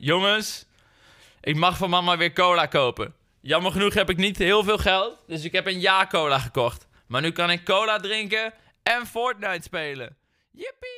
Jongens, ik mag van mama weer cola kopen. Jammer genoeg heb ik niet heel veel geld, dus ik heb een ja-cola gekocht. Maar nu kan ik cola drinken en Fortnite spelen. Yippie!